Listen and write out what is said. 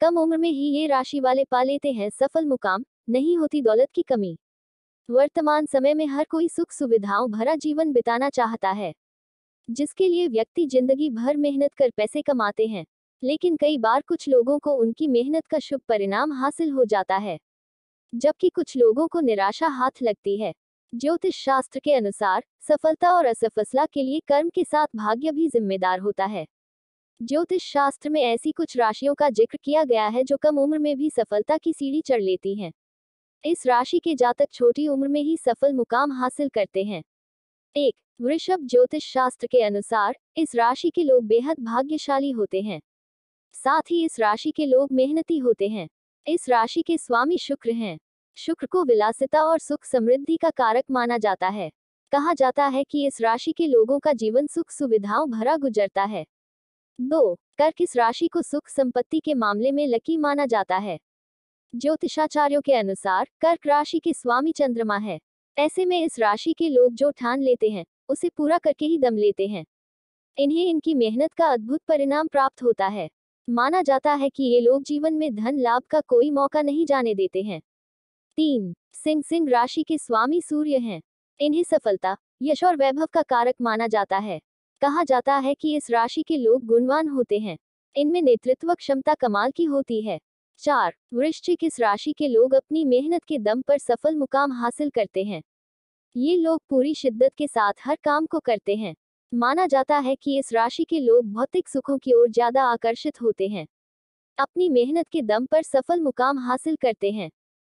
कम उम्र में ही ये राशि वाले पा लेते हैं सफल मुकाम नहीं होती दौलत की कमी वर्तमान समय में हर कोई सुख सुविधाओं भरा जीवन बिताना चाहता है जिसके लिए व्यक्ति जिंदगी भर मेहनत कर पैसे कमाते हैं लेकिन कई बार कुछ लोगों को उनकी मेहनत का शुभ परिणाम हासिल हो जाता है जबकि कुछ लोगों को निराशा हाथ लगती है ज्योतिष शास्त्र के अनुसार सफलता और असफलता के लिए कर्म के साथ भाग्य भी जिम्मेदार होता है ज्योतिष शास्त्र में ऐसी कुछ राशियों का जिक्र किया गया है जो कम उम्र में भी सफलता की सीढ़ी चढ़ लेती हैं इस राशि के जातक छोटी उम्र में ही सफल मुकाम हासिल करते हैं एक वृषभ ज्योतिष शास्त्र के अनुसार इस राशि के लोग बेहद भाग्यशाली होते हैं साथ ही इस राशि के लोग मेहनती होते हैं इस राशि के स्वामी शुक्र हैं शुक्र को विलासिता और सुख समृद्धि का कारक माना जाता है कहा जाता है कि इस राशि के लोगों का जीवन सुख सुविधाओं भरा गुजरता है दो कर्क इस राशि को सुख संपत्ति के मामले में लकी माना जाता है ज्योतिषाचार्यों के अनुसार कर्क राशि के स्वामी चंद्रमा है ऐसे में इस राशि के लोग जो ठान लेते हैं उसे पूरा करके ही दम लेते हैं इन्हें इनकी मेहनत का अद्भुत परिणाम प्राप्त होता है माना जाता है कि ये लोग जीवन में धन लाभ का कोई मौका नहीं जाने देते हैं तीन सिंह सिंह राशि के स्वामी सूर्य हैं इन्हें सफलता यश और वैभव का कारक माना जाता है कहा जाता है कि इस राशि के लोग गुणवान होते हैं इनमें नेतृत्व क्षमता कमाल की होती है चार वृश्चिक इस राशि के लोग अपनी मेहनत के दम पर सफल मुकाम हासिल करते हैं ये लोग पूरी शिद्दत के साथ हर काम को करते हैं माना जाता है कि इस राशि के लोग भौतिक सुखों की ओर ज्यादा आकर्षित होते हैं अपनी मेहनत के दम पर सफल मुकाम हासिल करते हैं